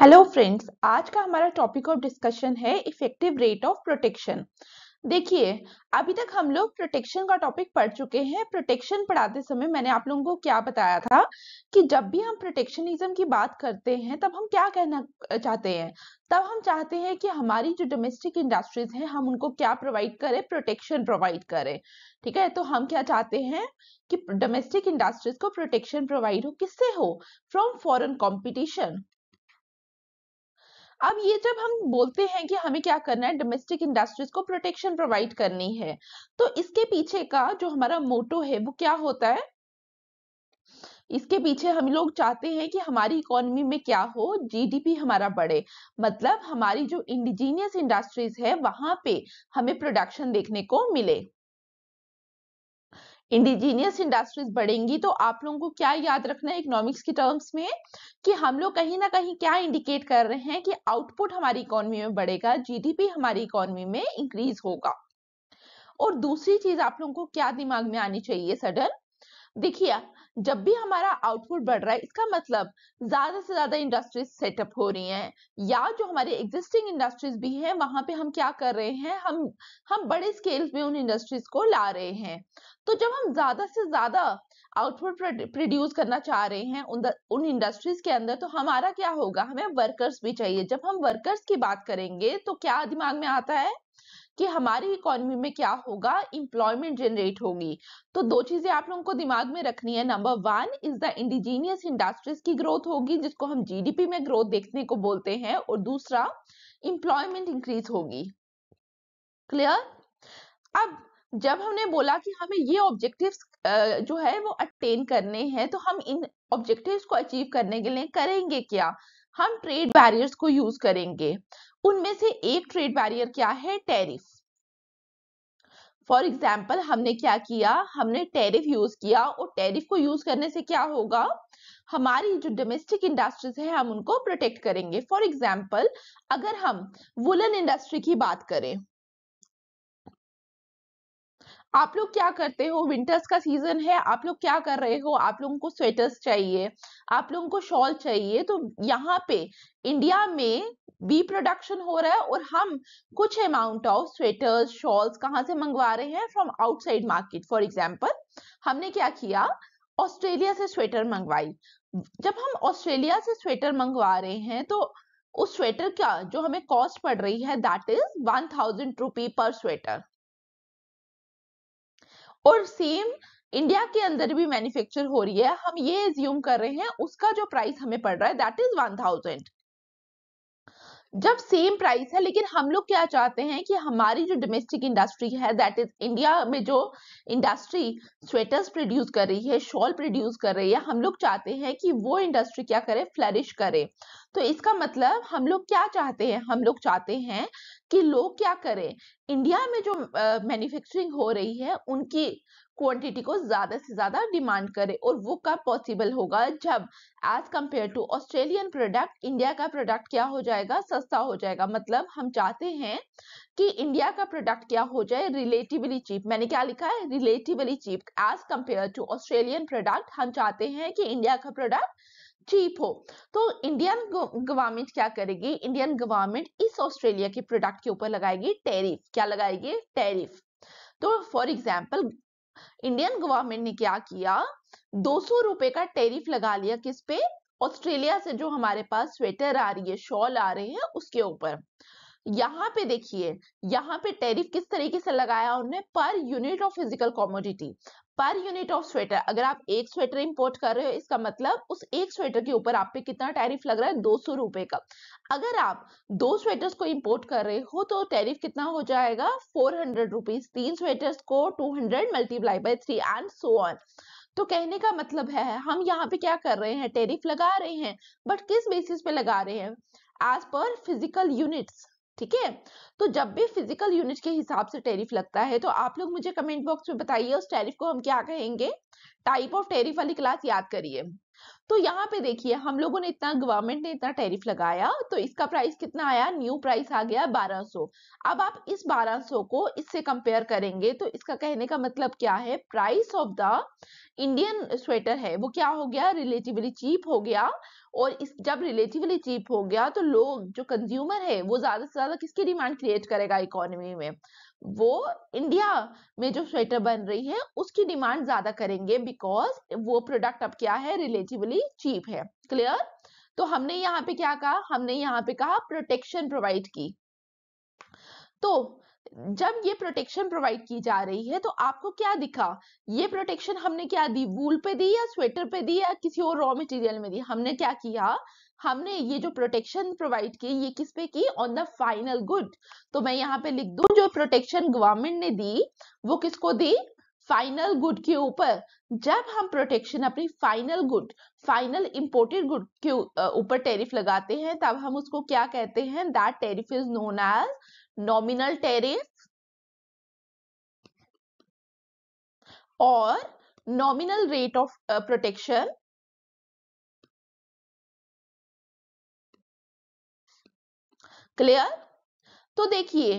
Hello friends आज का हमारा टॉपिक ऑफ डिस्कशन है इफेक्टिव रेट ऑफ प्रोटेक्शन देखिए अभी तक हम लोग प्रोटेक्शन का टॉपिक पढ़ चुके हैं प्रोटेक्शन पढ़ाते समय मैंने आप लोगों को क्या बताया था कि जब भी हम प्रोटेक्शनिज्म की बात करते हैं तब हम क्या कहना चाहते हैं तब हम चाहते हैं कि हमारी जो डोमेस्टिक इंडस्ट्रीज हैं हम उनको क्या प्रोवाइड करें प्रोटेक्शन प्रोवाइड करें ठीक है तो हम क्या चाहते हैं कि डोमेस्टिक इंडस्ट्रीज को प्रोटेक्शन प्रोवाइड हो किससे हो फ्रॉम फॉरेन कॉम्पिटिशन अब ये जब हम बोलते हैं कि हमें क्या करना है डोमेस्टिक इंडस्ट्रीज को प्रोटेक्शन प्रोवाइड करनी है तो इसके पीछे का जो हमारा मोटो है वो क्या होता है इसके पीछे हम लोग चाहते हैं कि हमारी इकोनॉमी में क्या हो जीडीपी हमारा बढ़े मतलब हमारी जो इंडिजीनियस इंडस्ट्रीज है वहां पे हमें प्रोडक्शन देखने को मिले इंडिजीनियस इंडस्ट्रीज बढ़ेंगी तो आप लोगों को क्या याद रखना है इकोनॉमिक्स की टर्म्स में कि हम लोग कहीं ना कहीं क्या इंडिकेट कर रहे हैं कि आउटपुट हमारी इकोनॉमी में बढ़ेगा जीडीपी हमारी इकोनॉमी में इंक्रीज होगा और दूसरी चीज आप लोगों को क्या दिमाग में आनी चाहिए सडन देखिए जब भी हमारा आउटपुट बढ़ रहा है इसका मतलब ज्यादा से ज्यादा इंडस्ट्रीज सेटअप हो रही हैं या जो हमारे एग्जिस्टिंग इंडस्ट्रीज भी हैं वहां पे हम क्या कर रहे हैं हम हम बड़े स्केल में उन इंडस्ट्रीज को ला रहे हैं तो जब हम ज्यादा से ज्यादा आउटपुट प्रोड्यूस करना चाह रहे हैं उन, उन इंडस्ट्रीज के अंदर तो हमारा क्या होगा हमें वर्कर्स भी चाहिए जब हम वर्कर्स की बात करेंगे तो क्या दिमाग में आता है कि हमारी इकोनॉमी में क्या होगा इंप्लॉयमेंट जनरेट होगी तो दो चीजें आप लोगों को दिमाग में रखनी है number one is the indigenous industries की ग्रोथ होगी जिसको हम जीडीपी में ग्रोथ देखने को बोलते हैं और दूसरा इंप्लॉयमेंट इंक्रीज होगी क्लियर अब जब हमने बोला कि हमें ये ऑब्जेक्टिव जो है वो अटेन करने हैं तो हम इन ऑब्जेक्टिव्स को अचीव करने के लिए करेंगे क्या हम ट्रेड बैरियर्स को यूज करेंगे उनमें से एक ट्रेड बैरियर क्या है टैरिफ फॉर एग्जाम्पल हमने क्या किया हमने टैरिफ यूज किया और टैरिफ को यूज करने से क्या होगा हमारी जो डोमेस्टिक इंडस्ट्रीज है हम उनको प्रोटेक्ट करेंगे फॉर एग्जाम्पल अगर हम वुलन इंडस्ट्री की बात करें आप लोग क्या करते हो विंटर्स का सीजन है आप लोग क्या कर रहे हो आप लोगों को स्वेटर्स चाहिए आप लोगों को शॉल चाहिए तो यहाँ पे इंडिया में बी प्रोडक्शन हो रहा है और हम कुछ अमाउंट ऑफ स्वेटर्स शॉल्स कहाँ से मंगवा रहे हैं from outside market for example हमने क्या किया ऑस्ट्रेलिया से स्वेटर मंगवाई जब हम ऑस्ट्रेलिया से स्वेटर मंगवा रहे हैं तो उस स्वेटर का जो हमें कॉस्ट पड़ रही है that is one thousand rupee पर स्वेटर और सेम इंडिया के अंदर भी मैन्युफैक्चर हो रही है हम ये एज्यूम कर रहे हैं उसका जो प्राइस हमें पड़ रहा है दैट इज वन थाउजेंड जब सेम प्राइस है लेकिन हम लोग क्या चाहते हैं कि हमारी जो डोमेस्टिक इंडस्ट्री है दैट इज इंडिया में जो इंडस्ट्री स्वेटर्स प्रोड्यूस कर रही है शॉल प्रोड्यूस कर रही है हम लोग चाहते हैं कि वो इंडस्ट्री क्या करे फ्लरिश करे तो इसका मतलब हम लोग क्या चाहते हैं हम लोग चाहते हैं कि लोग क्या करें इंडिया में जो मैन्युफैक्चरिंग uh, हो रही है उनकी क्वांटिटी को ज़्यादा से ज़्यादा डिमांड करें और वो कब पॉसिबल होगा जब as compare to Australian product India का प्रोडक्ट क्या हो जाएगा सस्ता हो जाएगा मतलब हम चाहते हैं कि इंडिया का प्रोडक्ट क्या हो जाए रिलेटिवली चीप मैंने क्या लिखा है relatively cheap as compare to Australian product हम चाहते हैं कि इंडिया का प्रोडक्ट चीप हो तो इंडियन गवर्नमेंट क्या करेगी इंडियन गवर्नमेंट इस ऑस्ट्रेलिया के प्रोडक्ट के ऊपर लगाएगी टैरिफ क्या लगाएगी टैरिफ तो फॉर एग्जाम्पल इंडियन गवर्नमेंट ने क्या किया दो सौ रुपए का टैरिफ लगा लिया किस पे ऑस्ट्रेलिया से जो हमारे पास स्वेटर आ रही है शॉल आ रहे हैं उसके ऊपर यहाँ पे देखिए यहाँ पे टैरिफ किस तरीके से लगाया उन्होंने per unit of physical commodity per unit of sweater अगर आप एक स्वेटर इंपोर्ट कर रहे हो इसका मतलब उस एक स्वेटर के ऊपर आप पे कितना टैरिफ लग रहा है दो सौ रुपए का अगर आप दो स्वेटर्स को इंपोर्ट कर रहे हो तो टैरिफ कितना हो जाएगा फोर हंड्रेड रुपीज तीन स्वेटर्स को two hundred multiply by three and so on तो कहने का मतलब है हम यहाँ पे क्या कर रहे हैं टेरिफ लगा रहे हैं बट किस बेसिस पे लगा रहे हैं एज पर फिजिकल यूनिट्स ठीक है तो जब भी फिजिकल यूनिट के हिसाब से टेरिफ लगता है तो आप लोग मुझे कमेंट बॉक्स में बताइए उस टेरिफ को हम क्या कहेंगे टाइप ऑफ टेरिफ वाली क्लास याद करिए तो यहाँ पे देखिए हम लोगों ने इतना गवर्नमेंट ने इतना टैरिफ लगाया तो इसका प्राइस कितना आया न्यू प्राइस आ गया 1200 अब आप इस 1200 को इससे कंपेयर करेंगे तो इसका कहने का मतलब क्या है price of the Indian sweater है वो क्या हो गया रिलेटिवली चीप हो गया और इस जब रिलेटिवली चीप हो गया तो लोग जो कंज्यूमर है वो ज्यादा से ज्यादा किसकी डिमांड क्रिएट करेगा इकोनॉमी में वो इंडिया में जो स्वेटर बन रही है उसकी डिमांड ज्यादा करेंगे बिकॉज वो प्रोडक्ट अब क्या है रिलेटिवली चीप है क्लियर तो हमने यहाँ पे क्या कहा हमने यहाँ पे कहा प्रोटेक्शन प्रोवाइड की तो जब ये प्रोटेक्शन प्रोवाइड की जा रही है तो आपको क्या दिखा ये प्रोटेक्शन हमने क्या दी वूल पे दी या स्वेटर पे दी या किसी और रॉ मटेरियल में दी हमने क्या किया हमने ये जो प्रोटेक्शन प्रोवाइड की ये किस पे की ऑन द फाइनल गुड तो मैं यहाँ पे लिख दू जो प्रोटेक्शन गवर्नमेंट ने दी वो किसको दी फाइनल गुड के ऊपर जब हम प्रोटेक्शन अपनी final good final imported good के ऊपर टैरिफ लगाते हैं तब हम उसको क्या कहते हैं that tariff is known as nominal tariff और nominal rate of protection clear तो देखिए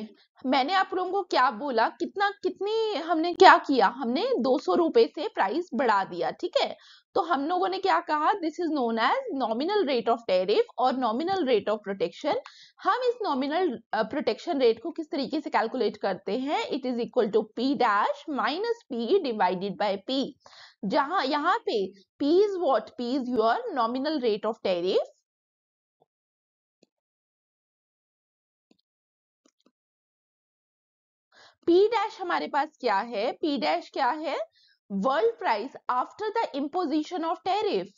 मैंने आप लोगों को क्या बोला कितना कितनी हमने क्या किया हमने दो सौ रुपए से प्राइस बढ़ा दिया ठीक है तो हम लोगों ने क्या कहा this is known as nominal rate of tariff और नॉमिनल रेट ऑफ प्रोटेक्शन हम इस नॉमिनल प्रोटेक्शन रेट को किस तरीके से कैलकुलेट करते हैं it is equal to P dash minus P divided by P जहां यहाँ पे P is what P is your nominal rate of tariff P dash हमारे पास क्या है पी डैश क्या है world price after the imposition of tariff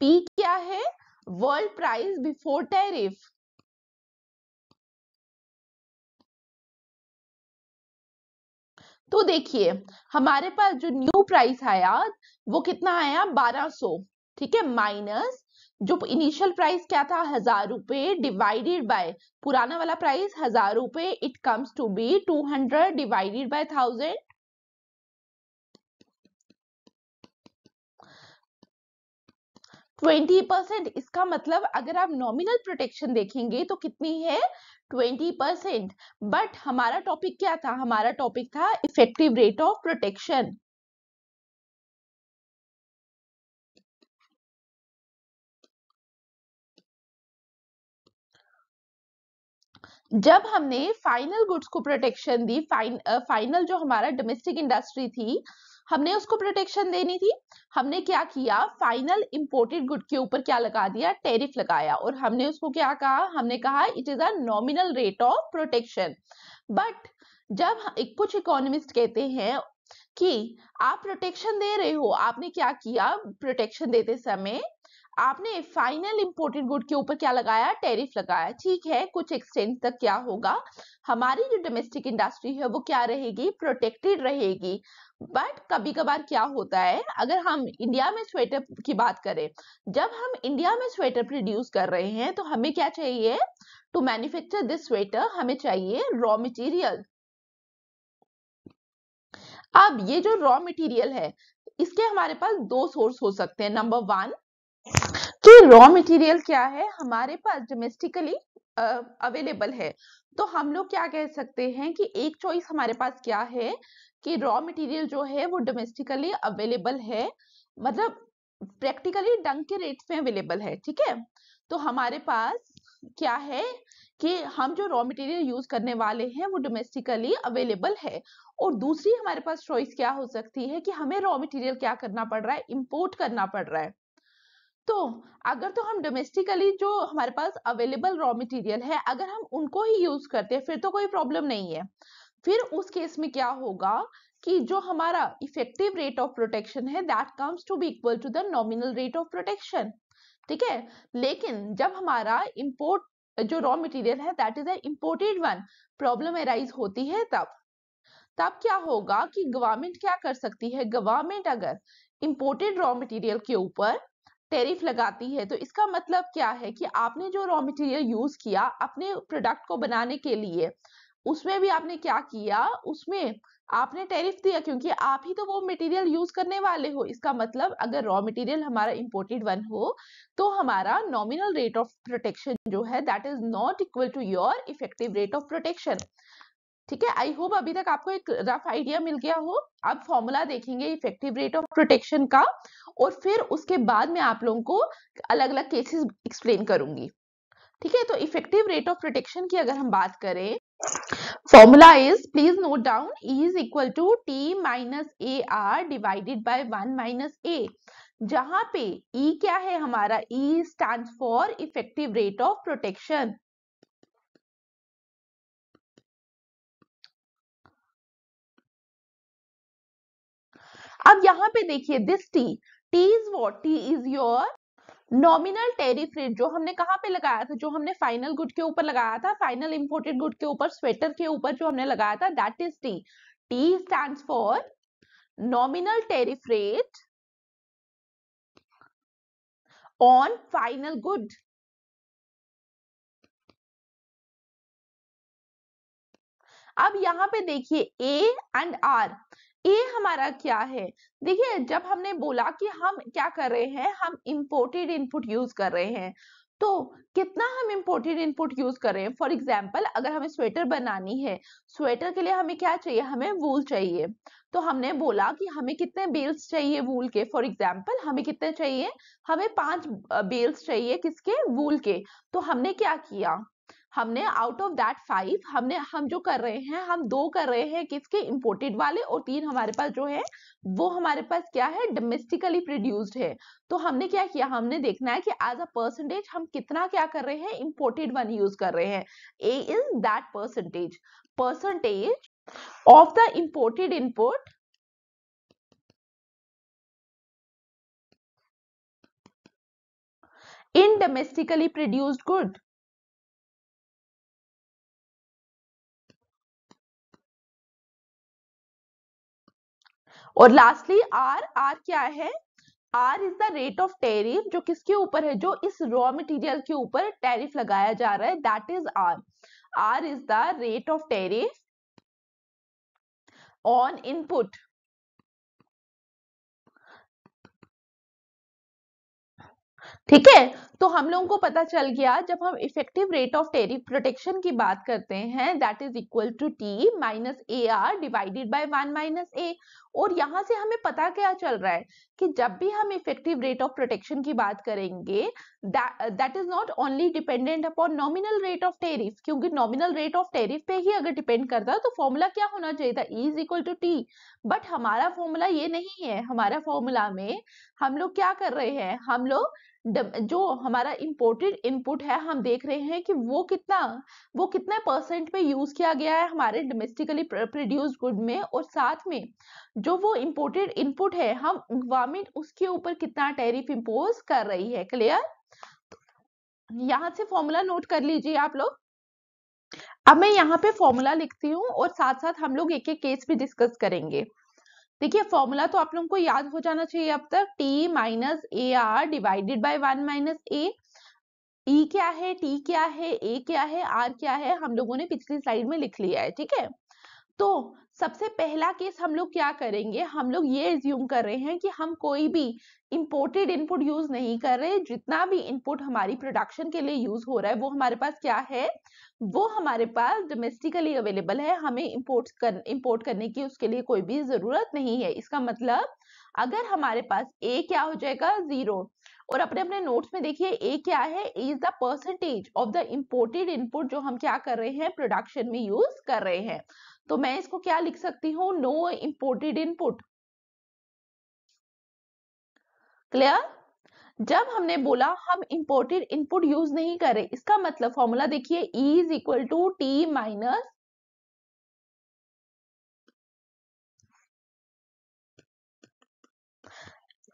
P क्या है वर्ल्ड प्राइस बिफोर टेरिफ तो देखिए हमारे पास जो न्यू प्राइस आया वो कितना आया 1200 ठीक है माइनस जो इनिशियल प्राइस क्या था हजार रुपए डिवाइडेड बाय पुराना वाला प्राइस हजार रुपए it comes to be two hundred divided by thousand twenty percent इसका मतलब अगर आप नॉमिनल प्रोटेक्शन देखेंगे तो कितनी है ट्वेंटी परसेंट बट हमारा टॉपिक क्या था हमारा टॉपिक था इफेक्टिव रेट ऑफ प्रोटेक्शन जब हमने फाइनल गुड्स को प्रोटेक्शन दी फाइन फाइनल जो हमारा डोमेस्टिक इंडस्ट्री थी हमने उसको प्रोटेक्शन देनी थी हमने क्या किया फाइनल इंपोर्टेड गुड के ऊपर क्या लगा दिया टेरिफ लगाया और हमने उसको क्या कहा हमने कहा it is a nominal rate of protection but जब एक कुछ इकोनॉमिस्ट कहते हैं कि आप प्रोटेक्शन दे रहे हो आपने क्या किया प्रोटेक्शन देते समय आपने फाइनल इंपोर्टेड गुड के ऊपर क्या लगाया टैरिफ लगाया ठीक है कुछ एक्सटेंड तक क्या होगा हमारी जो डोमेस्टिक इंडस्ट्री है वो क्या रहेगी प्रोटेक्टेड रहेगी बट कभी कभार क्या होता है अगर हम इंडिया में स्वेटर की बात करें जब हम इंडिया में स्वेटर प्रोड्यूस कर रहे हैं तो हमें क्या चाहिए टू मैन्युफैक्चर दिस स्वेटर हमें चाहिए रॉ मटेरियल अब ये जो रॉ मटेरियल है इसके हमारे पास दो सोर्स हो सकते हैं नंबर वन कि रॉ मटेरियल क्या है हमारे पास डोमेस्टिकली अवेलेबल है तो हम लोग क्या कह सकते हैं कि एक चॉइस हमारे पास क्या है कि रॉ मटेरियल जो है वो डोमेस्टिकली अवेलेबल है मतलब प्रैक्टिकली डंग के रेट में अवेलेबल है ठीक है तो हमारे पास क्या है कि हम जो रॉ मटेरियल यूज करने वाले हैं वो डोमेस्टिकली अवेलेबल है और दूसरी हमारे पास चॉइस क्या हो सकती है कि हमें रॉ मटेरियल क्या करना पड़ रहा है इम्पोर्ट करना पड़ रहा है तो अगर तो हम डोमेस्टिकली जो हमारे पास अवेलेबल रॉ मटेरियल है अगर हम उनको ही यूज करते हैं फिर तो कोई प्रॉब्लम नहीं है फिर उस केस में क्या होगा कि जो हमारा इफेक्टिव रेट ऑफ प्रोटेक्शन है that comes to be equal to the nominal rate of protection ठीक है लेकिन जब हमारा इम्पोर्ट जो रॉ मटेरियल है that is a imported one problem arise होती है तब तब क्या होगा कि गवर्नमेंट क्या कर सकती है गवर्नमेंट अगर इम्पोर्टेड रॉ मटेरियल के ऊपर टेरिफ लगाती है तो इसका मतलब क्या है कि आपने जो रॉ मटेरियल यूज किया अपने प्रोडक्ट को बनाने के लिए उसमें भी आपने क्या किया उसमें आपने टेरिफ दिया क्योंकि आप ही तो वो मटेरियल यूज करने वाले हो इसका मतलब अगर रॉ मटेरियल हमारा इम्पोर्टेड वन हो तो हमारा नॉमिनल रेट ऑफ प्रोटेक्शन जो है that is not equal to your effective rate of protection ठीक है आई होप अभी तक आपको एक रफ आइडिया मिल गया हो आप फॉर्मूला देखेंगे इफेक्टिव रेट ऑफ प्रोटेक्शन का और फिर उसके बाद में आप लोगों को अलग अलग केसेस एक्सप्लेन करूंगी ठीक है तो इफेक्टिव रेट ऑफ प्रोटेक्शन की अगर हम बात करें formula is please note down is equal to T minus A R divided by one minus A जहां पे ई e क्या है हमारा E stand for effective rate of protection अब यहाँ पे देखिए this T T is what T is your nominal tariff rate जो हमने कहाँ पे लगाया था जो हमने फाइनल गुड के ऊपर लगाया था फाइनल इंपोर्टेड गुड के ऊपर स्वेटर के ऊपर जो हमने लगाया था that is T T stand for nominal tariff rate on final good अब यहां पे देखिए ए एंड आर ए हमारा क्या है देखिए जब हमने बोला कि हम क्या कर रहे हैं हम इम्पोर्टेड इनपुट यूज कर रहे हैं तो कितना हम इम्पोर्टेड इनपुट यूज कर रहे हैं फॉर एग्जाम्पल अगर हमें स्वेटर बनानी है स्वेटर के लिए हमें क्या चाहिए हमें वूल चाहिए तो हमने बोला कि हमें कितने बेल्स चाहिए वूल के फॉर एग्जाम्पल हमें कितने चाहिए हमें पांच बेल्स चाहिए किसके वूल के तो हमने क्या किया हमने आउट ऑफ दैट फाइव हमने हम जो कर रहे हैं हम दो कर रहे हैं किसके इम्पोर्टेड वाले और तीन हमारे पास जो है वो हमारे पास क्या है डोमेस्टिकली प्रोड्यूस्ड है तो हमने क्या किया हमने देखना है कि एज अ परसेंटेज हम कितना क्या कर रहे हैं इम्पोर्टेड वन यूज कर रहे हैं A is that percentage percentage of the imported input in domestically produced good और लास्टली आर आर क्या है R is the rate of tariff जो किसके ऊपर है जो इस रॉ मटेरियल के ऊपर टेरिफ लगाया जा रहा है that is R R is the rate of tariff on input ठीक है तो हम लोगों को पता चल गया जब हम effective rate of tariff protection की बात करते हैं that is equal to T minus A R divided by one minus A और यहाँ से हमें पता क्या चल रहा है कि जब भी हम इफेक्टिव रेट ऑफ प्रोटेक्शन की बात करेंगे that is not only dependent upon nominal rate of tariff क्योंकि नॉमिनल रेट ऑफ टेरिफ पे ही अगर डिपेंड करता तो फॉर्मूला क्या होना चाहिए था E is equal to T but हमारा फॉर्मूला ये नहीं है हमारा फॉर्मूला में हम लोग क्या कर रहे हैं हम लोग जो हमारा इम्पोर्टेड इनपुट है हम देख रहे हैं कि वो कितना वो कितने परसेंट में यूज किया गया है हमारे डोमेस्टिकली प्रोड्यूस गुड में और साथ में जो वो इम्पोर्टेड इनपुट है हम गवर्नमेंट उसके ऊपर कितना टैरिफ इम्पोज कर रही है क्लियर तो यहाँ से फॉर्मूला नोट कर लीजिए आप लोग अब मैं यहाँ पे फॉर्मूला लिखती हूँ और साथ साथ हम लोग एक एक केस भी डिस्कस करेंगे देखिए फॉर्मूला तो आप लोगों को याद हो जाना चाहिए अब तक T minus A R divided by one minus A E क्या है टी क्या है ए क्या है आर क्या है हम लोगों ने पिछली स्लाइड में लिख लिया है ठीक है तो सबसे पहला केस हम लोग क्या करेंगे हम लोग ये एज्यूम कर रहे हैं कि हम कोई भी इम्पोर्टेड इनपुट यूज नहीं कर रहे जितना भी इनपुट हमारी प्रोडक्शन के लिए यूज हो रहा है वो हमारे पास क्या है वो हमारे पास डोमेस्टिकली अवेलेबल है हमें इम्पोर्ट कर इम्पोर्ट करने की उसके लिए कोई भी जरूरत नहीं है इसका मतलब अगर हमारे पास ए क्या हो जाएगा जीरो और अपने अपने नोट्स में देखिए ए क्या है is the percentage of the imported input जो हम क्या कर रहे हैं प्रोडक्शन में यूज कर रहे हैं तो मैं इसको क्या लिख सकती हूँ नो इम्पोर्टेड इनपुट क्लियर जब हमने बोला हम इम्पोर्टेड इनपुट यूज नहीं करें इसका मतलब फॉर्मूला देखिए E is equal to T minus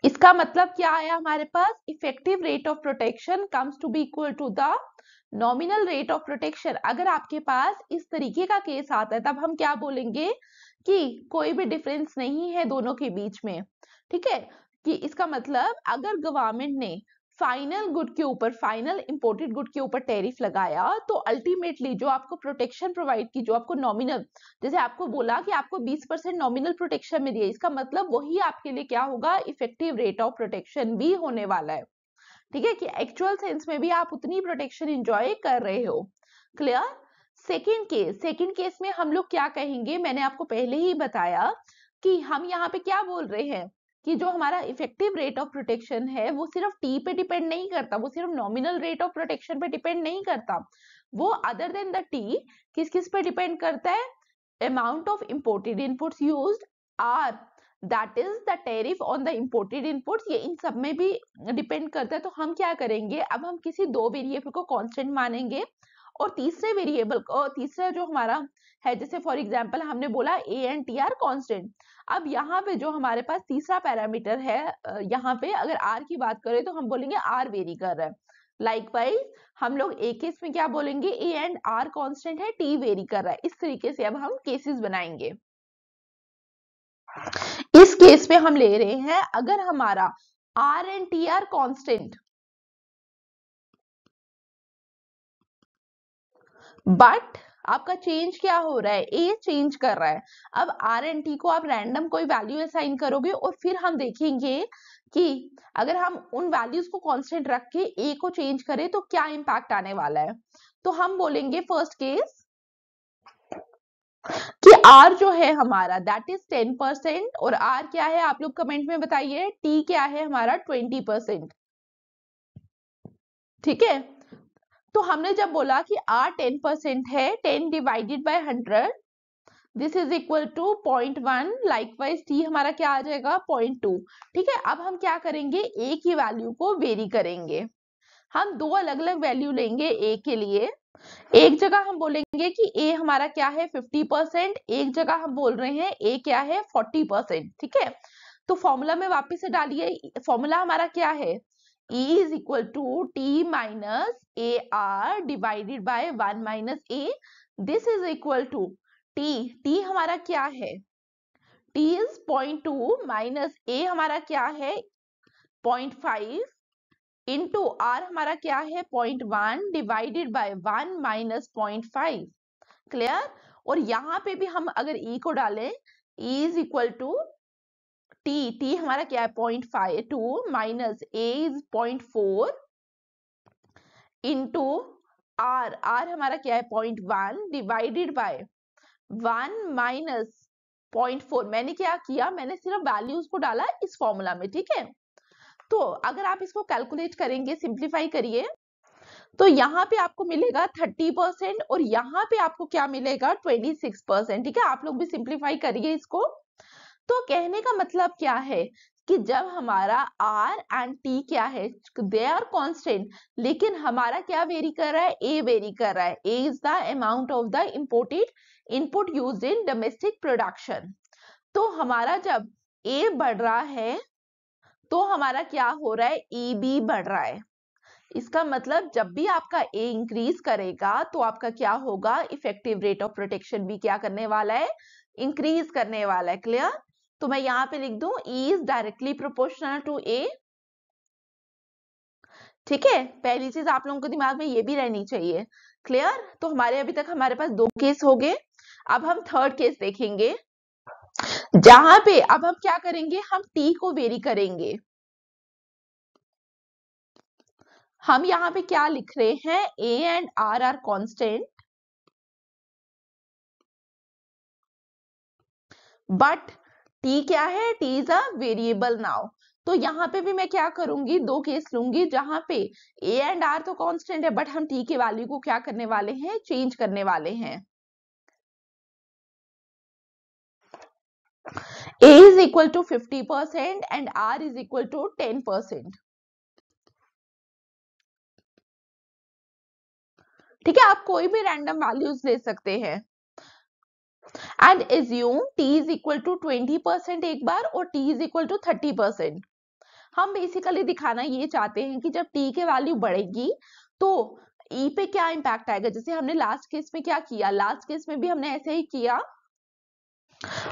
इसका मतलब क्या आया हमारे पास effective rate of protection comes to be equal to the nominal rate of protection अगर आपके पास इस तरीके का केस आता है तब हम क्या बोलेंगे कि कोई भी डिफरेंस नहीं है दोनों के बीच में ठीक है कि इसका मतलब अगर गवर्नमेंट ने फाइनल गुड के ऊपर फाइनल इंपोर्टेड गुड के ऊपर टैरिफ लगाया तो अल्टीमेटली जो आपको प्रोटेक्शन प्रोवाइड की जो आपको नॉमिनल जैसे आपको बोला कि आपको 20 परसेंट नॉमिनल प्रोटेक्शन में दिया इसका मतलब वही आपके लिए क्या होगा इफेक्टिव रेट ऑफ प्रोटेक्शन भी होने वाला है ठीक है कि एक्चुअल सेंस में भी आप उतनी प्रोटेक्शन इंजॉय कर रहे हो clear second case second case में हम लोग क्या कहेंगे मैंने आपको पहले ही बताया कि हम यहाँ पे क्या बोल रहे हैं कि जो हमारा इफेक्टिव रेट ऑफ प्रोटेक्शन है वो सिर्फ टी पे डिपेंड नहीं करता वो सिर्फ नॉमिनल रेट ऑफ प्रोटेक्शन पे डिपेंड नहीं करता वो अदर देन द टी किस किस पे डिपेंड करता है amount of imported inputs used R that is the tariff on the imported inputs ये इन सब में भी डिपेंड करता है तो हम क्या करेंगे अब हम किसी दो वेरिएबल को कॉन्स्टेंट मानेंगे और तीसरे वेरिएबल को तीसरा जो हमारा है जैसे फॉर एग्जाम्पल हमने बोला A and T R constant अब यहाँ पे जो हमारे पास तीसरा पैरामीटर है यहाँ पे अगर आर की बात करें तो हम बोलेंगे आर वेरी कर रहा है लाइक वाइज हम लोग ए केस में क्या बोलेंगे ए एंड आर कॉन्स्टेंट है टी वेरी कर रहा है इस तरीके से अब हम केसेस बनाएंगे इस केस में हम ले रहे हैं अगर हमारा R and T R constant but आपका चेंज क्या हो रहा है ए चेंज कर रहा है अब आर एन टी को आप रैंडम कोई वैल्यू असाइन करोगे और फिर हम देखेंगे कि अगर हम उन वैल्यूज को कांस्टेंट रख के ए को चेंज करें तो क्या इम्पैक्ट आने वाला है तो हम बोलेंगे फर्स्ट केस कि आर जो है हमारा दैट इज टेन परसेंट और आर क्या है आप लोग कमेंट में बताइए टी क्या है हमारा ट्वेंटी परसेंट ठीक है तो हमने जब बोला कि आर टेन परसेंट है ten divided by hundred this is equal to point one likewise T हमारा क्या आ जाएगा पॉइंट टू ठीक है अब हम क्या करेंगे ए की वैल्यू को वेरी करेंगे हम दो अलग अलग वैल्यू लेंगे ए के लिए एक जगह हम बोलेंगे कि ए हमारा क्या है 50 परसेंट एक जगह हम बोल रहे हैं ए क्या है 40 परसेंट ठीक है तो फॉर्मूला में वापस से डालिए फॉर्मूला हमारा क्या है E is equal to T minus A R divided by one minus A this is equal to T T हमारा क्या है T is point two minus A हमारा क्या है पॉइंट फाइव इंटू आर हमारा क्या है point one divided by one minus point five clear और यहाँ पे भी हम अगर ई e को डालें E is equal to T T हमारा क्या है point five two minus A is point four into R R हमारा क्या है point one divided by one minus point four मैंने क्या किया मैंने सिर्फ वैल्यूज को डाला इस फॉर्मूला में ठीक है तो अगर आप इसको कैलकुलेट करेंगे सिंप्लीफाई करिए तो यहाँ पे आपको मिलेगा 30 परसेंट और यहाँ पे आपको क्या मिलेगा 26 परसेंट ठीक है आप लोग भी सिंप्लीफाई करिए इसको तो कहने का मतलब क्या है कि जब हमारा आर एंड टी क्या है दे आर कॉन्स्टेंट लेकिन हमारा क्या वेरी कर रहा है ए वेरी कर रहा है A is the amount of the imported input use in domestic production तो हमारा जब ए बढ़ रहा है तो हमारा क्या हो रहा है ई बी बढ़ रहा है इसका मतलब जब भी आपका ए इंक्रीज करेगा तो आपका क्या होगा इफेक्टिव रेट ऑफ प्रोटेक्शन भी क्या करने वाला है इंक्रीज करने वाला है क्लियर तो मैं यहां पे लिख दू is directly proportional to A ठीक है पहली चीज आप लोगों को दिमाग में ये भी रहनी चाहिए क्लियर तो हमारे अभी तक हमारे पास दो केस हो गए अब हम थर्ड केस देखेंगे जहां पे अब हम क्या करेंगे हम टी को वेरी करेंगे हम यहां पे क्या लिख रहे हैं A and R R constant but T क्या है T is a variable now तो यहां पे भी मैं क्या करूंगी दो केस लूंगी जहां पे ए एंड आर तो कांस्टेंट है बट हम टी के वैल्यू को क्या करने वाले हैं चेंज करने वाले हैं A is equal to 50% and R is equal to 10%. ठीक है आप कोई भी रैंडम वैल्यूज ले सकते हैं and assume t is equal to 20% एक बार और t is equal to thirty percent हम बेसिकली दिखाना ये चाहते हैं कि जब t के वैल्यू बढ़ेगी तो e पे क्या इम्पैक्ट आएगा जैसे हमने लास्ट केस में क्या किया लास्ट केस में भी हमने ऐसे ही किया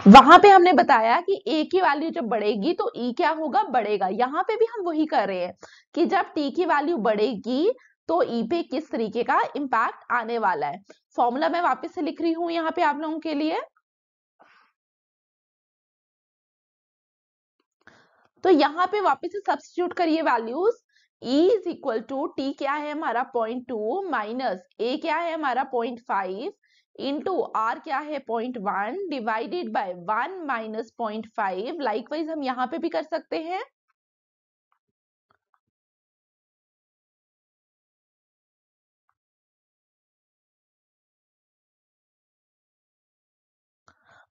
वहां पे हमने बताया कि ए की वैल्यू जब बढ़ेगी तो ई e क्या होगा बढ़ेगा यहाँ पे भी हम वही कर रहे हैं कि जब टी की वैल्यू बढ़ेगी तो ई e पे किस तरीके का इम्पैक्ट आने वाला है फॉर्मूला मैं वापस से लिख रही हूं यहाँ पे आप लोगों के लिए तो यहाँ पे वापस से सब्सिट्यूट करिए values E is equal to T क्या है हमारा पॉइंट टू माइनस ए क्या है हमारा पॉइंट फाइव इंटू आर क्या है point one divided by one minus point five likewise हम यहां पे भी कर सकते हैं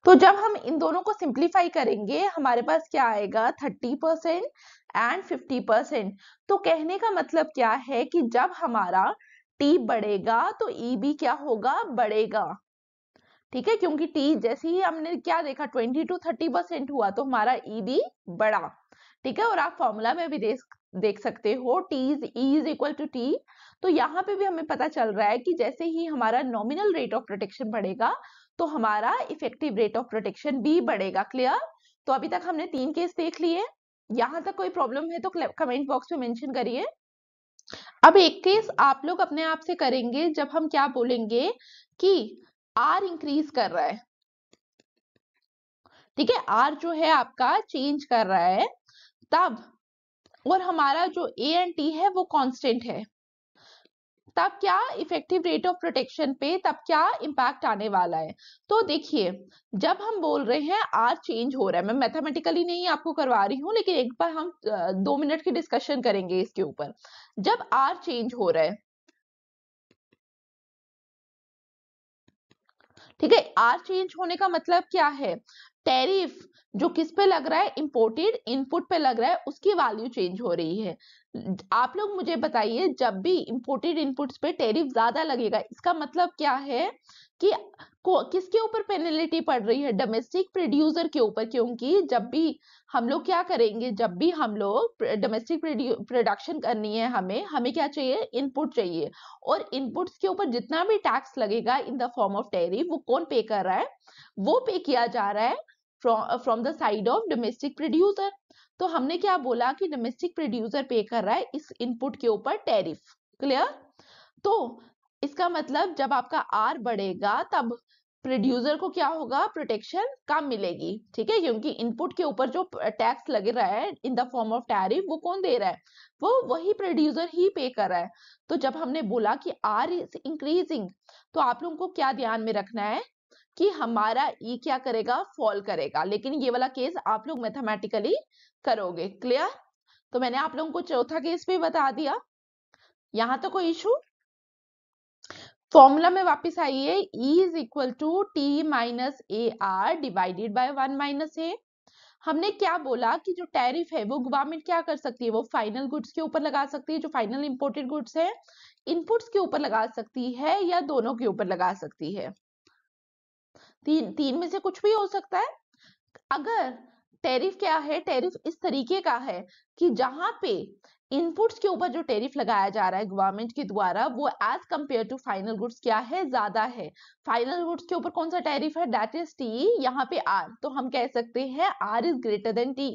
तो जब हम इन दोनों को सिंप्लीफाई करेंगे हमारे पास क्या आएगा thirty percent and fifty percent तो कहने का मतलब क्या है कि जब हमारा टी बढ़ेगा तो ई e भी क्या होगा बढ़ेगा ठीक है क्योंकि टी जैसे ही हमने क्या देखा ट्वेंटी टू थर्टी परसेंट हुआ तो हमारा ई e भी बढ़ा ठीक है और आप फॉर्मूला में भी देख सकते हो T is E is equal to T तो यहाँ पे भी हमें पता चल रहा है कि जैसे ही हमारा नॉमिनल रेट ऑफ प्रोटेक्शन बढ़ेगा तो हमारा इफेक्टिव रेट ऑफ प्रोटेक्शन भी बढ़ेगा क्लियर तो अभी तक हमने तीन केस देख लिए यहां तक कोई प्रॉब्लम है तो कमेंट बॉक्स में मेंशन करिए अब एक केस आप लोग अपने आप से करेंगे जब हम क्या बोलेंगे कि आर इंक्रीज कर रहा है ठीक है आर जो है आपका चेंज कर रहा है तब और हमारा जो ए एंड टी है वो कांस्टेंट है तब क्या इफेक्टिव रेट ऑफ प्रोटेक्शन पे तब क्या इम्पैक्ट आने वाला है तो देखिए जब हम बोल रहे हैं आर चेंज हो रहा है मैं मैथमेटिकली नहीं आपको करवा रही हूँ लेकिन एक बार हम दो मिनट की डिस्कशन करेंगे इसके ऊपर जब आर चेंज हो रहा है ठीक है आर चेंज होने का मतलब क्या है टैरिफ जो किस पे लग रहा है इम्पोर्टेड इनपुट पे लग रहा है उसकी वैल्यू चेंज हो रही है आप लोग मुझे बताइए जब भी इम्पोर्टेड इनपुट्स पे टैरिफ ज्यादा लगेगा इसका मतलब क्या है कि को किसके ऊपर पेनल्टी पड़ रही है डोमेस्टिक प्रोड्यूसर के ऊपर क्योंकि जब भी हम लोग क्या करेंगे जब भी हम लोग डोमेस्टिक प्रोडक्शन करनी है हमें हमें क्या चाहिए इनपुट चाहिए और इनपुट्स के ऊपर जितना भी टैक्स लगेगा in the form of tariff वो कौन पे कर रहा है वो पे किया जा रहा है from the side of domestic producer तो हमने क्या बोला कि डोमेस्टिक प्रोड्यूसर पे कर रहा है इस इनपुट के ऊपर टैरिफ क्लियर तो इसका मतलब जब आपका आर बढ़ेगा तब प्रोड्यूसर को क्या होगा प्रोटेक्शन कम मिलेगी ठीक है क्योंकि इनपुट के ऊपर जो टैक्स लग रहा है in the form of tariff वो कौन दे रहा है वो वही प्रोड्यूसर ही पे कर रहा है तो जब हमने बोला कि आर इज इंक्रीजिंग तो आप लोगों को क्या ध्यान में रखना है कि हमारा ई e क्या करेगा फॉल करेगा लेकिन ये वाला केस आप लोग मैथमेटिकली करोगे क्लियर तो मैंने आप लोगों को चौथा केस भी बता दिया यहां तो कोई इशू फॉर्मूला में वापस आइए E is equal to T minus A R divided by one minus A हमने क्या बोला कि जो टैरिफ है वो गवर्नमेंट क्या कर सकती है वो फाइनल गुड्स के ऊपर लगा सकती है जो फाइनल इंपोर्टेड गुड्स है इनपुट्स के ऊपर लगा सकती है या दोनों के ऊपर लगा सकती है तीन तीन में से कुछ भी हो सकता है अगर टैरिफ क्या है टैरिफ इस तरीके का है कि जहां पे इनपुट्स के ऊपर जो टैरिफ लगाया जा रहा है गवर्नमेंट के द्वारा वो as compare to final goods क्या है ज्यादा है फाइनल गुड्स के ऊपर कौन सा टैरिफ है दैट इज टी यहाँ पे आर तो हम कह सकते हैं R is greater than T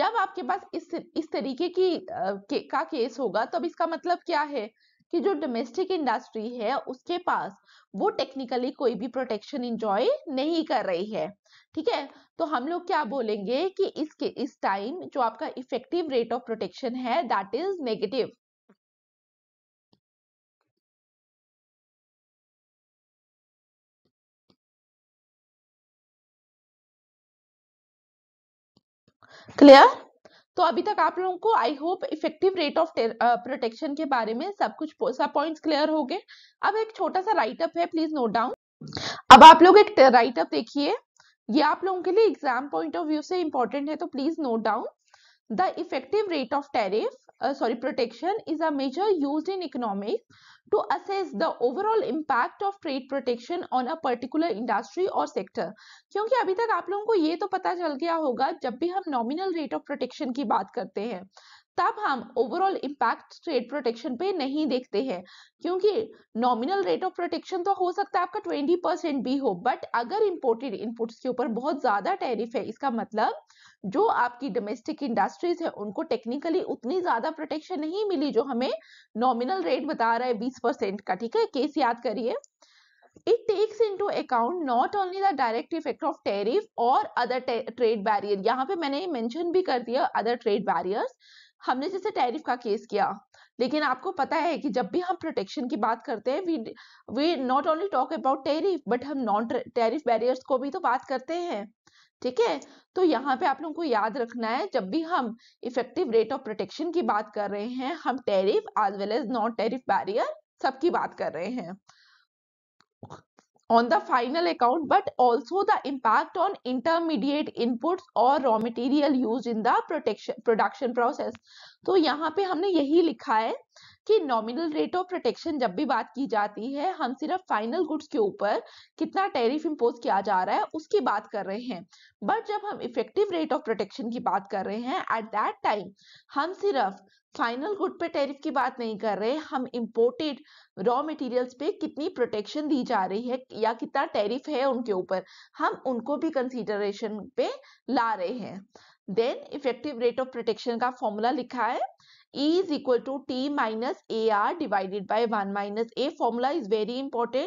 जब आपके पास इस इस तरीके की के, का केस होगा तो अब इसका मतलब क्या है कि जो डोमेस्टिक इंडस्ट्री है उसके पास वो टेक्निकली कोई भी प्रोटेक्शन इंजॉय नहीं कर रही है ठीक है तो हम लोग क्या बोलेंगे कि इसके इस टाइम जो आपका इफेक्टिव रेट ऑफ प्रोटेक्शन है दैट इज नेगेटिव क्लियर तो अभी तक आप लोगों को I hope effective rate of protection के बारे में सब कुछ सब पॉइंट्स क्लियर हो गए अब एक छोटा सा राइटअप है प्लीज नोट डाउन अब आप लोग एक राइटअप देखिए ये आप लोगों के लिए एग्जाम पॉइंट ऑफ व्यू से इंपॉर्टेंट है तो please note down The effective rate of tariff, uh, sorry, protection is a measure used in economics to assess the overall impact of trade protection on a particular industry or sector. kyunki abhi tak aap logon ko ye to pata chal gaya hoga jab bhi hum nominal rate of protection ki baat karte hain तब हम overall impact trade protection पे नहीं देखते हैं क्योंकि nominal rate of protection तो हो सकता है आपका 20 परसेंट भी हो बट अगर इम्पोर्टेड इनपुट्स के ऊपर बहुत ज्यादा टैरिफ है इसका मतलब जो आपकी डोमेस्टिक इंडस्ट्रीज है उनको टेक्निकली उतनी ज्यादा प्रोटेक्शन नहीं मिली जो हमें नॉमिनल रेट बता रहा है बीस परसेंट का ठीक है केस याद करिए it takes into account not only the direct effect of tariff or other trade barrier यहाँ पे मैंने mention भी कर दिया other trade barriers हमने जैसे टैरिफ का केस किया लेकिन आपको पता है कि जब भी हम प्रोटेक्शन की बात करते हैं we we not only talk about tariff but हम नॉन टेरिफ बैरियर्स को भी तो बात करते हैं ठीक है तो यहाँ पे आप लोगों को याद रखना है जब भी हम इफेक्टिव रेट ऑफ प्रोटेक्शन की बात कर रहे हैं हम tariff as well as non tariff barrier सबकी बात कर रहे हैं on the final account but also the impact on intermediate inputs or raw material used in the protection production process तो यहाँ पे हमने यही लिखा है कि नॉमिनल रेट ऑफ प्रोटेक्शन जब भी बात की जाती है हम सिर्फ फाइनल गुड्स के ऊपर कितना टैरिफ इम्पोज किया जा रहा है उसकी बात कर रहे हैं बट जब हम इफेक्टिव रेट ऑफ प्रोटेक्शन की बात कर रहे हैं एट दैट टाइम हम सिर्फ फाइनल गुड पे टैरिफ की बात नहीं कर रहे हम इम्पोर्टेड रॉ मटेरियल्स पे कितनी प्रोटेक्शन दी जा रही है या कितना टैरिफ है उनके ऊपर हम उनको भी कंसीडरेशन पे ला रहे हैं then effective rate of protection का फॉर्मूला लिखा है E is equal to T minus AR divided by 1 minus A formula is very important.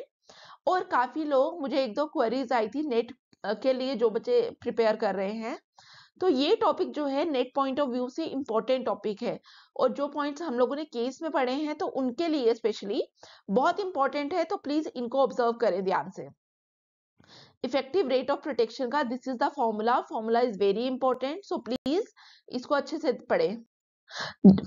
और काफ़ी लोग मुझे एक दो क्वेरीज आई थी नेट के लिए जो बच्चे प्रिपेयर कर रहे हैं तो ये टॉपिक जो है नेट पॉइंट ऑफ व्यू से इम्पोर्टेंट टॉपिक है और जो पॉइंट्स हम लोगों ने केस में पढ़े हैं तो उनके लिए स्पेशली बहुत इंपॉर्टेंट है तो प्लीज़ इनको ऑब्जर्व करें ध्यान से इफेक्टिव रेट ऑफ प्रोटेक्शन का this is the formula formula is very important so please इसको अच्छे से पढ़े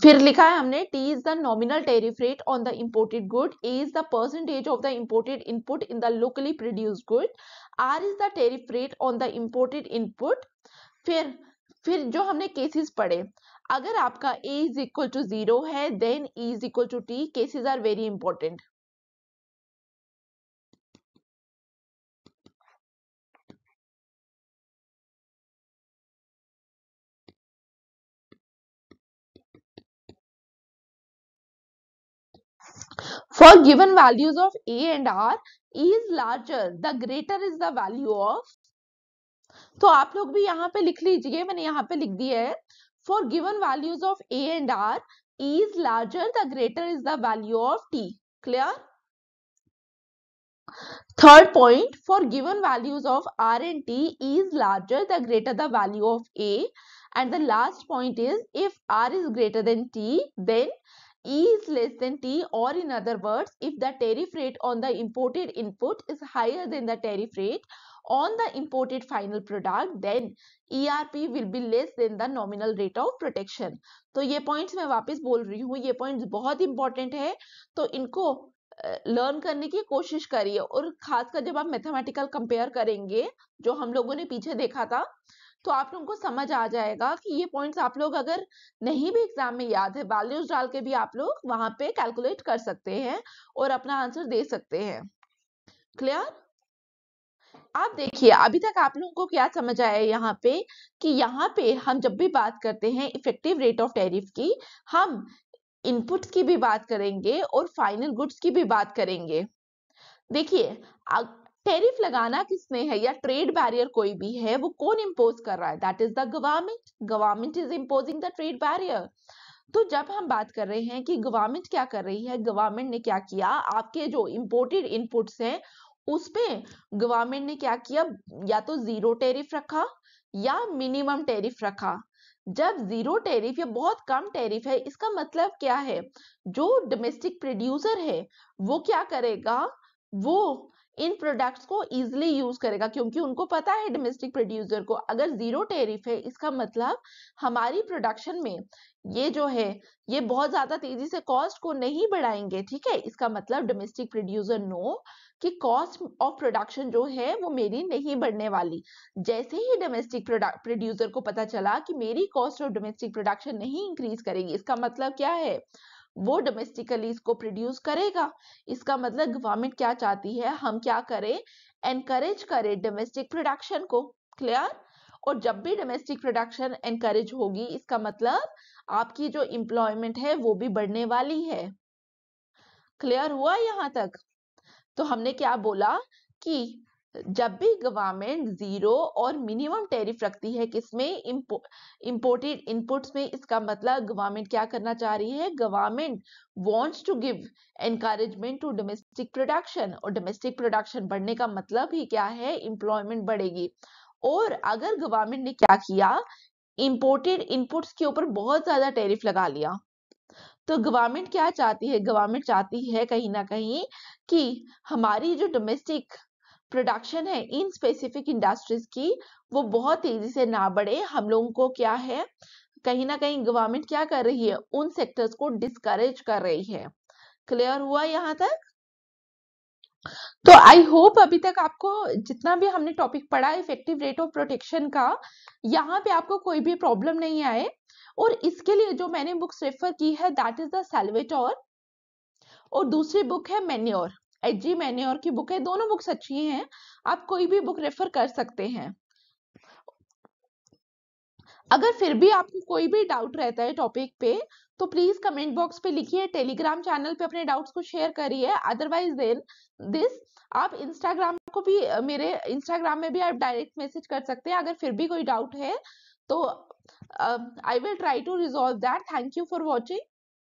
फिर लिखा है हमने T is the nominal tariff rate on the imported good A is the percentage of the imported input in the locally produce good R is the tariff rate on the imported input फिर फिर जो हमने cases पढ़े अगर आपका A is equal to zero है then E is equal to T cases are very important for given values of A and R is larger the greater is the value of तो आप लोग भी यहाँ पे लिख लीजिए मैंने यहाँ पे लिख दिया है for given values of A and R is larger the greater is the value of T clear third point for given values of R and T is larger the greater the value of A and the last point is if R is greater than T then E is less than T or in other words, if the tariff rate on the imported input is higher than the tariff rate on the imported final product, then ERP will be less than the nominal rate of protection. तो ये points मैं वापस बोल रही हूँ ये points बहुत important है तो इनको लर्न uh, करने की कोशिश करिए और खासकर जब आप मैथमेटिकल कंपेयर करेंगे जो हम लोगों ने पीछे देखा था तो आप लोगों को समझ आ जाएगा कि ये पॉइंट्स आप लोग अगर नहीं भी एग्जाम में याद है वैल्यूज डाल के भी आप लोग वहां पे कैलकुलेट कर सकते हैं और अपना आंसर दे सकते हैं क्लियर आप देखिए अभी तक आप लोगों को क्या समझ आया है यहाँ पे कि यहाँ पे हम जब भी बात करते हैं इफेक्टिव रेट ऑफ टेरिफ की हम इनपुट्स की भी बात करेंगे और फाइनल गुड्स की भी बात करेंगे देखिए टेरिफ लगाना किसने है या ट्रेड बैरियर कोई भी है वो कौन इम्पोज कर रहा है that is the government government is imposing the trade barrier तो जब हम बात कर रहे हैं कि गवर्नमेंट क्या कर रही है गवर्नमेंट ने क्या किया आपके जो इम्पोर्टेड इनपुट्स हैं उस पे गवर्नमेंट ने क्या किया या तो जीरो टेरिफ रखा या मिनिमम टेरिफ रखा जब जीरो टेरिफ या बहुत कम टेरिफ है इसका मतलब क्या है जो डोमेस्टिक प्रोड्यूसर है वो क्या करेगा वो इन प्रोडक्ट्स को इजिली यूज करेगा क्योंकि उनको पता है डोमेस्टिक प्रोड्यूसर को अगर जीरो टेरिफ है इसका मतलब हमारी प्रोडक्शन में ये जो है ये बहुत ज्यादा तेजी से कॉस्ट को नहीं बढ़ाएंगे ठीक है इसका मतलब डोमेस्टिक प्रोड्यूसर नो कि कॉस्ट ऑफ प्रोडक्शन जो है वो मेरी नहीं बढ़ने वाली जैसे ही डोमेस्टिक प्रोड्यूसर को पता चला कि मेरी कॉस्ट ऑफ डोमेस्टिक प्रोडक्शन नहीं इंक्रीज करेगी इसका मतलब क्या है वो डोमेस्टिकली इसको प्रोड्यूस करेगा इसका मतलब गवर्नमेंट क्या चाहती है हम क्या करें एनकरेज करें डोमेस्टिक प्रोडक्शन को क्लियर और जब भी डोमेस्टिक प्रोडक्शन एनकरेज होगी इसका मतलब आपकी जो इम्प्लॉयमेंट है वो भी बढ़ने वाली है क्लियर हुआ यहाँ तक तो हमने क्या बोला कि जब भी गवर्नमेंट ज़ीरो और मिनिमम टैरिफ रखती है किसमें इम्पोर्टेड इनपुट्स में इसका मतलब गवर्नमेंट क्या करना चाह रही है government wants to give encouragement to domestic production और डोमेस्टिक प्रोडक्शन बढ़ने का मतलब ही क्या है एम्प्लॉयमेंट बढ़ेगी और अगर गवर्नमेंट ने क्या किया इम्पोर्टेड इनपुट्स के ऊपर बहुत ज़्यादा टेरिफ लगा लिया तो गवर्नमेंट क्या चाहती है गवर्नमेंट चाहती है कहीं ना कहीं कि हमारी जो डोमेस्टिक प्रोडक्शन है इन स्पेसिफिक इंडस्ट्रीज की वो बहुत तेजी से ना बढ़े हम लोगों को क्या है कहीं ना कहीं गवर्नमेंट क्या कर रही है उन सेक्टर्स को डिस्करेज कर रही है क्लियर हुआ यहाँ तक तो आई होप अभी तक आपको जितना भी हमने टॉपिक पढ़ा इफेक्टिव रेट ऑफ प्रोटेक्शन का यहाँ पे आपको कोई भी प्रॉब्लम नहीं आए और इसके लिए जो मैंने बुक्स रेफर की है दैट इज द सेल्वेटोर और दूसरी बुक है मेन्योर एच जी मैन्योर की बुक है दोनों बुक्स अच्छी हैं आप कोई भी बुक रेफर कर सकते हैं अगर फिर भी आपको कोई भी डाउट रहता है टॉपिक पे तो प्लीज कमेंट बॉक्स पे लिखिए टेलीग्राम चैनल पे अपने डाउट्स को शेयर करिए अदरवाइज देन दिस आप इंस्टाग्राम को भी मेरे इंस्टाग्राम में भी आप डायरेक्ट मैसेज कर सकते हैं अगर फिर भी कोई डाउट है तो I will try to resolve that thank you for watching